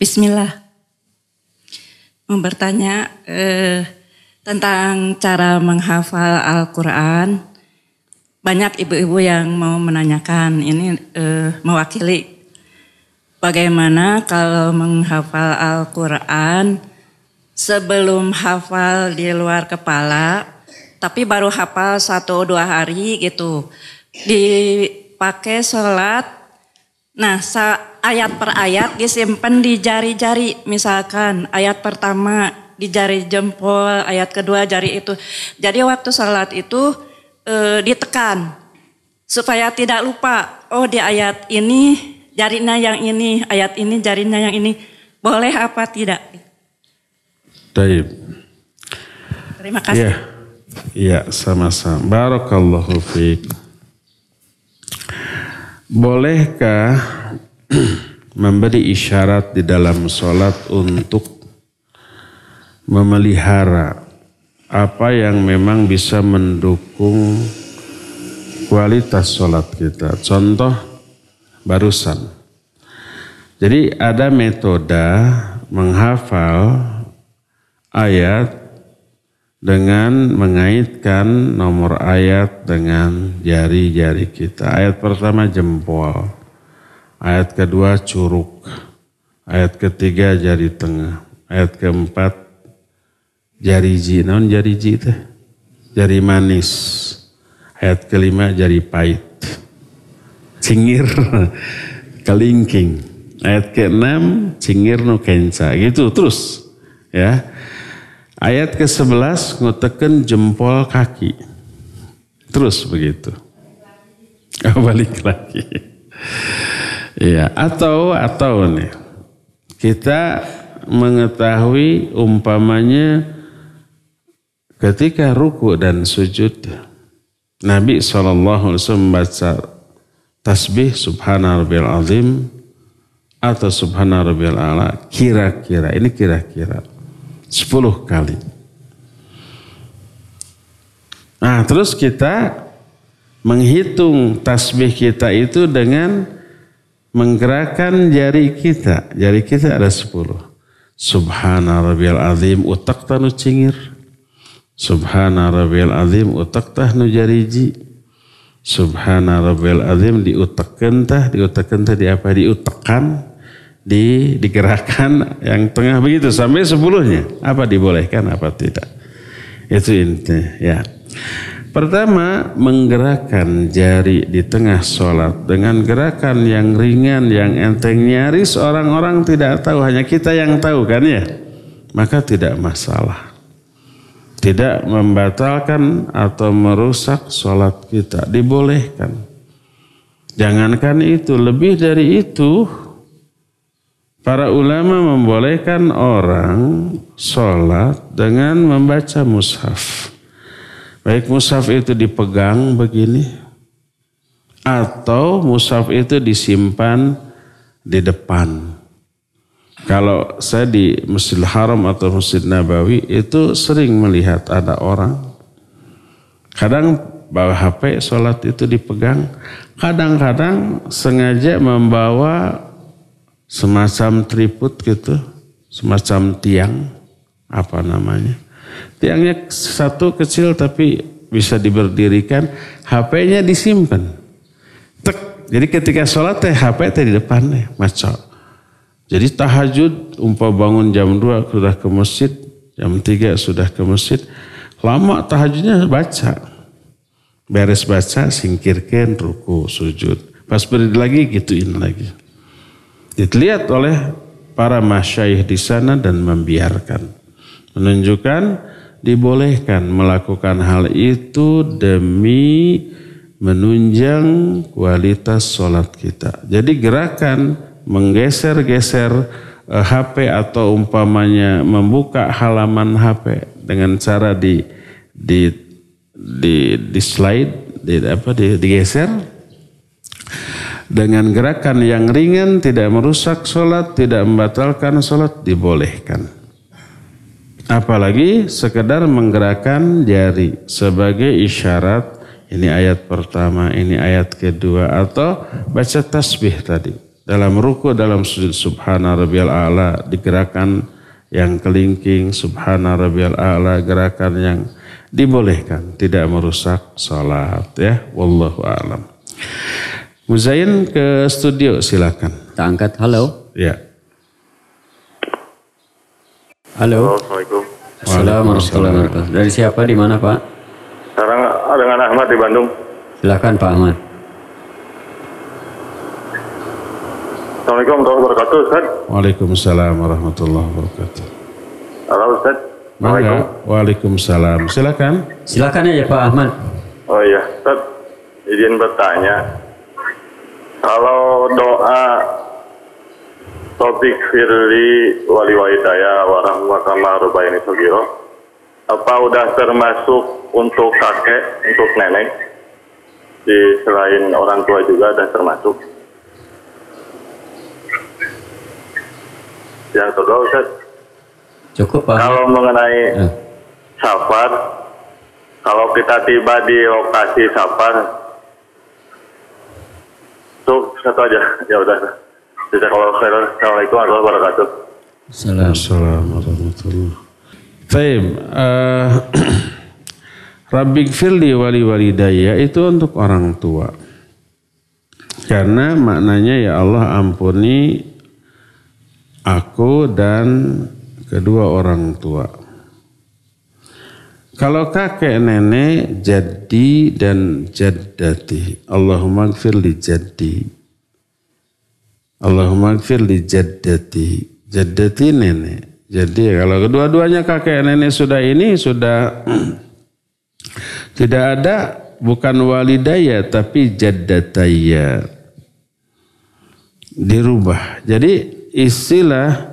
Bismillah mau bertanya eh, tentang cara menghafal Al-Quran. Banyak ibu-ibu yang mau menanyakan, ini eh, mewakili bagaimana kalau menghafal Al-Quran sebelum hafal di luar kepala, tapi baru hafal satu dua hari gitu. Dipakai sholat, nah ayat per ayat disimpan di jari-jari, misalkan ayat pertama di jari jempol, ayat kedua jari itu. Jadi waktu sholat itu e, ditekan supaya tidak lupa. Oh di ayat ini jarinya yang ini, ayat ini jarinya yang ini. Boleh apa tidak? Taib. Terima kasih. Yeah. ya sama-sama. Barakallahu fiik. Bolehkah <clears throat> memberi isyarat di dalam sholat untuk memelihara apa yang memang bisa mendukung kualitas sholat kita. Contoh barusan. Jadi ada metode menghafal ayat dengan mengaitkan nomor ayat dengan jari-jari kita. Ayat pertama jempol, ayat kedua curuk, ayat ketiga jari tengah, ayat keempat Jari jariji jari jariji itu jari manis ayat kelima jari pahit cingir <laughs> kelingking ayat keenam cingir no kenca gitu terus ya ayat ke sebelas ngoteken jempol kaki terus begitu <laughs> oh, balik lagi <laughs> ya atau atau nih kita mengetahui umpamanya Ketika ruku dan sujud, Nabi SAW membaca tasbih subhana rabbil azim atau subhana rabbil ala kira-kira, ini kira-kira 10 kali. Nah terus kita menghitung tasbih kita itu dengan menggerakkan jari kita. Jari kita ada sepuluh. Subhana rabbil azim utak tanu cingir. Subhana Rabbil Azim utak tah nu jariji. Subhana Rabbil Azim diutakkan tah, diutakkan tah di apa? Diutakkan, di, digerakkan yang tengah begitu sampai sepuluhnya. Apa dibolehkan, apa tidak. Itu intinya ya. Pertama, menggerakkan jari di tengah sholat dengan gerakan yang ringan, yang enteng nyaris orang-orang tidak tahu, hanya kita yang tahu kan ya. Maka tidak masalah tidak membatalkan atau merusak sholat kita. Dibolehkan. Jangankan itu, lebih dari itu, para ulama membolehkan orang sholat dengan membaca mushaf. Baik mushaf itu dipegang begini, atau mushaf itu disimpan di depan. Kalau saya di Masjidil Haram atau Masjid Nabawi itu sering melihat ada orang kadang bawa HP sholat itu dipegang, kadang-kadang sengaja membawa semacam tripod gitu, semacam tiang apa namanya. Tiangnya satu kecil tapi bisa diberdirikan, HP-nya disimpan. Tek. Jadi ketika sholat teh HP teh di depan deh, macet. Jadi tahajud umpah bangun jam 2 sudah ke masjid, jam 3 sudah ke masjid. Lama tahajudnya baca. Beres baca, singkirkan, ruku, sujud. Pas berdiri lagi, gituin lagi. Dilihat oleh para masyaih di sana dan membiarkan. Menunjukkan dibolehkan melakukan hal itu demi menunjang kualitas sholat kita. Jadi gerakan menggeser-geser HP eh, atau umpamanya membuka halaman HP dengan cara di di di, di slide di apa di, digeser dengan gerakan yang ringan tidak merusak sholat tidak membatalkan sholat dibolehkan apalagi sekedar menggerakkan jari sebagai isyarat ini ayat pertama ini ayat kedua atau baca tasbih tadi dalam ruku dalam sujud subhana rabbiyal a'la digerakkan yang kelingking subhana rabbiyal a'la gerakan yang dibolehkan tidak merusak salat ya wallahu a'lam Muzain ke studio silakan kita angkat halo ya halo, Assalamualaikum Assalamualaikum warahmatullahi wabarakatuh dari siapa di mana Pak sekarang dengan Ahmad di Bandung silakan Pak Ahmad Assalamualaikum warahmatullahi wabarakatuh Ustaz. Waalaikumsalam warahmatullahi wabarakatuh. Halo Ustaz. Mangga. Waalaikumsalam. Silakan. Silakan ya Pak Ahmad. Oh iya, Ustaz. Izin bertanya. Kalau doa topik firli wali waidaya warahmatullahi wabarakatuh, apa udah termasuk untuk kakek, untuk nenek di selain orang tua juga udah termasuk yang kedua Ustaz cukup Pak kalau mengenai ya. safar kalau kita tiba di lokasi safar tuh satu aja ya udah tidak kalau Assalamualaikum warahmatullahi wabarakatuh Assalamualaikum warahmatullahi wabarakatuh eh, <clears throat> Rabbi firli wali wali daya itu untuk orang tua. Karena maknanya ya Allah ampuni aku dan kedua orang tua. Kalau kakek nenek jadi dan jadati. Allahumma gfir li jaddi. Allahumma gfir li jadati. Jaddati nenek. Jadi kalau kedua-duanya kakek nenek sudah ini sudah <clears throat> tidak ada bukan walidaya tapi jadataya dirubah. Jadi istilah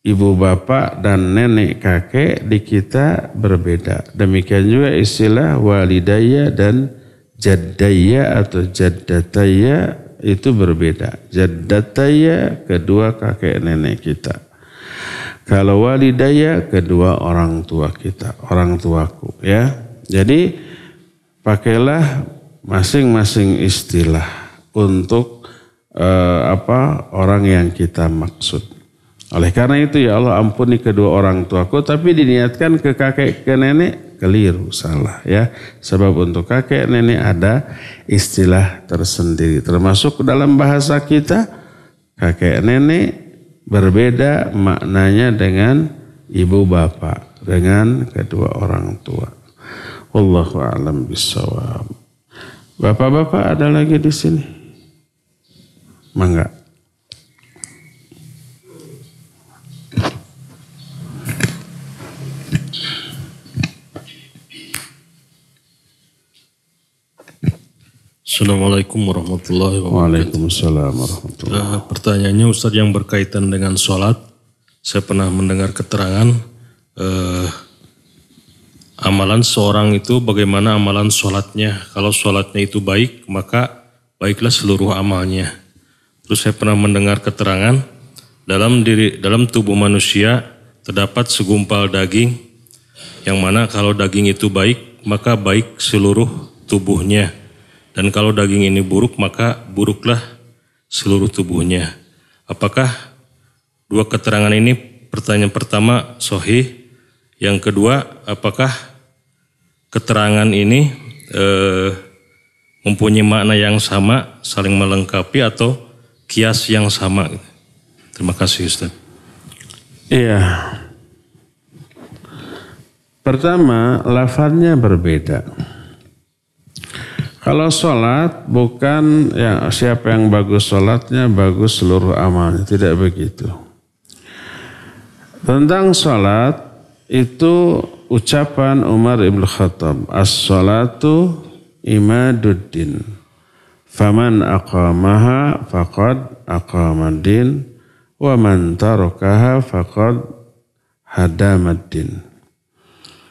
ibu bapak dan nenek kakek di kita berbeda. Demikian juga istilah walidaya dan jaddaya atau jaddataya itu berbeda. Jaddataya kedua kakek nenek kita. Kalau walidaya kedua orang tua kita, orang tuaku ya. Jadi pakailah masing-masing istilah untuk uh, apa orang yang kita maksud. Oleh karena itu ya Allah ampuni kedua orang tuaku tapi diniatkan ke kakek ke nenek keliru salah ya. Sebab untuk kakek nenek ada istilah tersendiri termasuk dalam bahasa kita kakek nenek berbeda maknanya dengan ibu bapak dengan kedua orang tua. Wallahu a'lam bisawab Bapak-bapak ada lagi di sini? Mangga. Assalamualaikum warahmatullahi wabarakatuh. Waalaikumsalam warahmatullahi wabarakatuh. Uh, pertanyaannya Ustaz yang berkaitan dengan sholat. Saya pernah mendengar keterangan uh, amalan seorang itu bagaimana amalan sholatnya. Kalau sholatnya itu baik maka baiklah seluruh amalnya. Terus saya pernah mendengar keterangan dalam diri dalam tubuh manusia terdapat segumpal daging yang mana kalau daging itu baik maka baik seluruh tubuhnya dan kalau daging ini buruk maka buruklah seluruh tubuhnya. Apakah dua keterangan ini pertanyaan pertama sohi, yang kedua apakah keterangan ini eh, mempunyai makna yang sama saling melengkapi atau kias yang sama. Terima kasih Ustaz. Iya. Pertama, lafadznya berbeda. Kalau sholat bukan ya, siapa yang bagus sholatnya bagus seluruh amalnya tidak begitu. Tentang sholat itu ucapan Umar ibn Khattab as-salatu imaduddin. Faman aqamaha faqad aqamaddin wa man tarakaha faqad hadamaddin.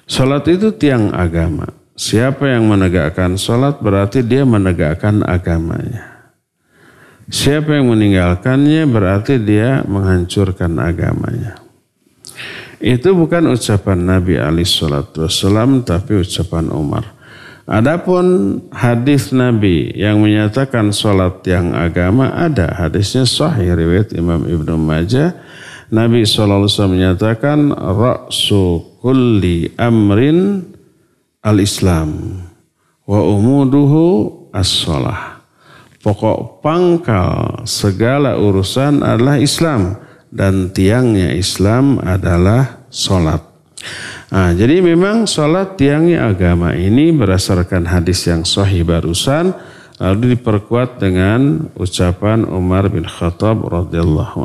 Salat itu tiang agama. Siapa yang menegakkan salat berarti dia menegakkan agamanya. Siapa yang meninggalkannya berarti dia menghancurkan agamanya. Itu bukan ucapan Nabi Ali Shallallahu Wasallam tapi ucapan Umar. Adapun hadis Nabi yang menyatakan sholat yang agama ada hadisnya sahih riwayat Imam Ibnu Majah. Nabi Alaihi Wasallam menyatakan Raksu kulli amrin al-islam wa umuduhu as-sholah. Pokok pangkal segala urusan adalah Islam dan tiangnya Islam adalah sholat. Nah, jadi memang sholat tiangnya agama ini berdasarkan hadis yang sahih barusan lalu diperkuat dengan ucapan Umar bin Khattab radhiyallahu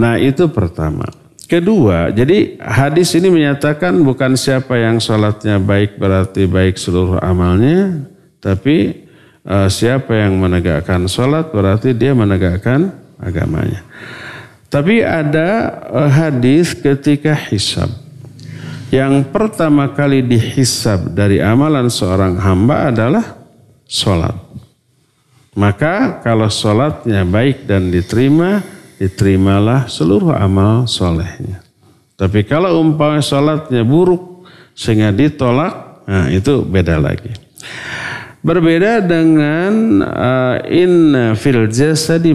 Nah itu pertama. Kedua, jadi hadis ini menyatakan bukan siapa yang sholatnya baik berarti baik seluruh amalnya, tapi uh, siapa yang menegakkan sholat berarti dia menegakkan agamanya. Tapi ada uh, hadis ketika hisab yang pertama kali dihisab dari amalan seorang hamba adalah sholat. Maka kalau sholatnya baik dan diterima, diterimalah seluruh amal solehnya. Tapi kalau umpamanya sholatnya buruk sehingga ditolak, nah itu beda lagi. Berbeda dengan uh, inna fil jasadi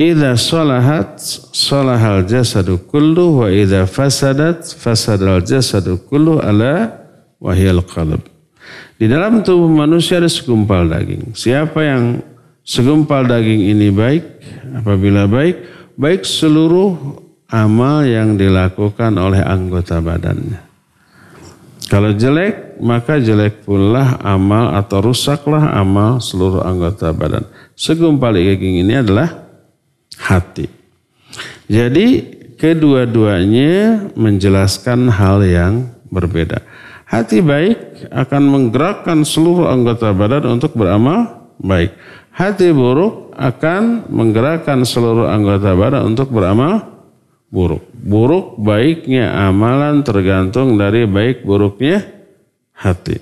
Idza salahat salahal jasadu kullu wa idza fasadat fasadal jasadu kullu ala wahiyal qalb. Di dalam tubuh manusia ada segumpal daging. Siapa yang segumpal daging ini baik, apabila baik, baik seluruh amal yang dilakukan oleh anggota badannya. Kalau jelek, maka jelek pula amal atau rusaklah amal seluruh anggota badan. Segumpal daging ini adalah hati. Jadi kedua-duanya menjelaskan hal yang berbeda. Hati baik akan menggerakkan seluruh anggota badan untuk beramal baik. Hati buruk akan menggerakkan seluruh anggota badan untuk beramal buruk. Buruk baiknya amalan tergantung dari baik buruknya hati.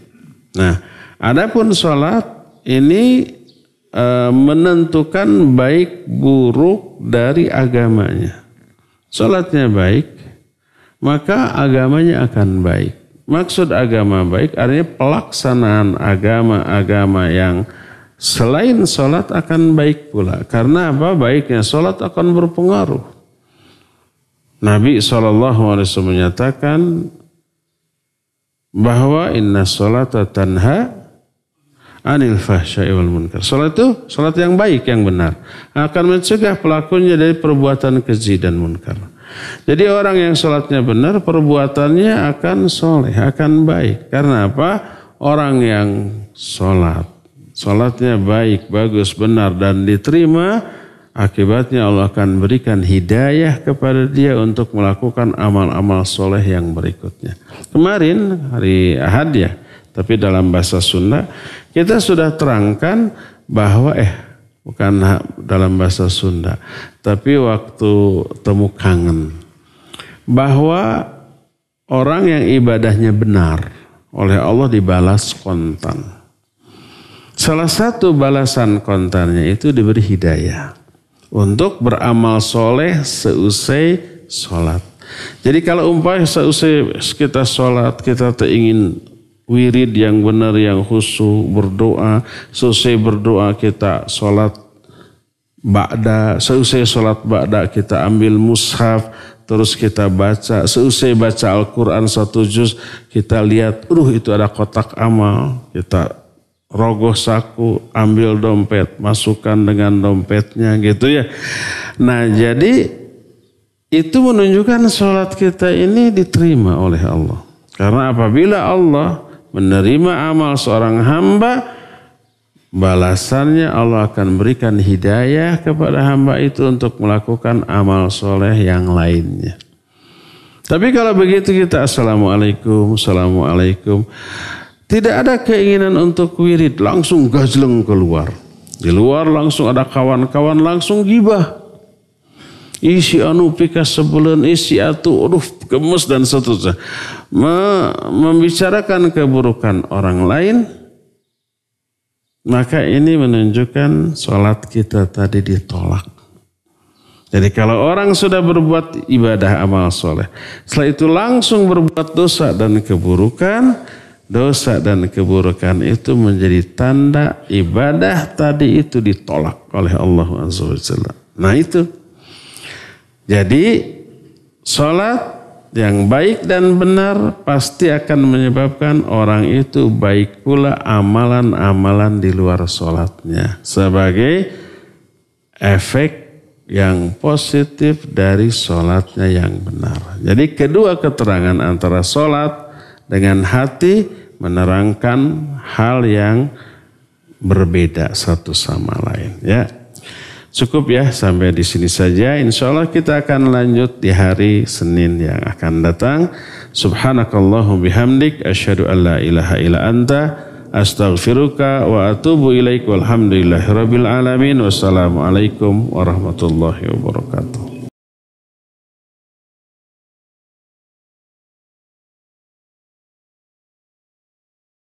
Nah, adapun sholat ini E, menentukan baik buruk dari agamanya. Salatnya baik, maka agamanya akan baik. Maksud agama baik artinya pelaksanaan agama-agama yang selain salat akan baik pula. Karena apa? Baiknya salat akan berpengaruh. Nabi SAW menyatakan bahwa inna salata tanha anil fahsya'i wal munkar. Salat itu salat yang baik yang benar akan mencegah pelakunya dari perbuatan keji dan munkar. Jadi orang yang salatnya benar perbuatannya akan soleh, akan baik. Karena apa? Orang yang salat, salatnya baik, bagus, benar dan diterima, akibatnya Allah akan berikan hidayah kepada dia untuk melakukan amal-amal soleh yang berikutnya. Kemarin hari Ahad ya, tapi dalam bahasa Sunda kita sudah terangkan bahwa eh bukan dalam bahasa Sunda, tapi waktu temu kangen bahwa orang yang ibadahnya benar oleh Allah dibalas kontan. Salah satu balasan kontannya itu diberi hidayah untuk beramal soleh seusai sholat. Jadi kalau umpah seusai kita sholat kita ingin wirid yang benar yang khusu berdoa selesai berdoa kita sholat ba'da selesai sholat ba'da kita ambil mushaf terus kita baca selesai baca Al-Quran satu juz kita lihat uh itu ada kotak amal kita rogoh saku ambil dompet masukkan dengan dompetnya gitu ya nah jadi itu menunjukkan sholat kita ini diterima oleh Allah karena apabila Allah menerima amal seorang hamba, balasannya Allah akan berikan hidayah kepada hamba itu untuk melakukan amal soleh yang lainnya. Tapi kalau begitu kita assalamualaikum, assalamualaikum. Tidak ada keinginan untuk wirid, langsung gajleng keluar. Di luar langsung ada kawan-kawan langsung gibah isi anu pika sebelum isi atu uruf gemes dan seterusnya membicarakan keburukan orang lain maka ini menunjukkan sholat kita tadi ditolak jadi kalau orang sudah berbuat ibadah amal soleh, setelah itu langsung berbuat dosa dan keburukan, dosa dan keburukan itu menjadi tanda ibadah tadi itu ditolak oleh Allah SWT. Nah itu. Jadi sholat yang baik dan benar pasti akan menyebabkan orang itu baik pula amalan-amalan di luar sholatnya. Sebagai efek yang positif dari sholatnya yang benar. Jadi kedua keterangan antara sholat dengan hati menerangkan hal yang berbeda satu sama lain. Ya, Cukup ya sampai di sini saja. Insya Allah kita akan lanjut di hari Senin yang akan datang. Subhanakallahu bihamdik. Asyadu an la ilaha ila anta. Astaghfiruka wa atubu ilaik. Walhamdulillahi rabbil alamin. Wassalamualaikum warahmatullahi wabarakatuh.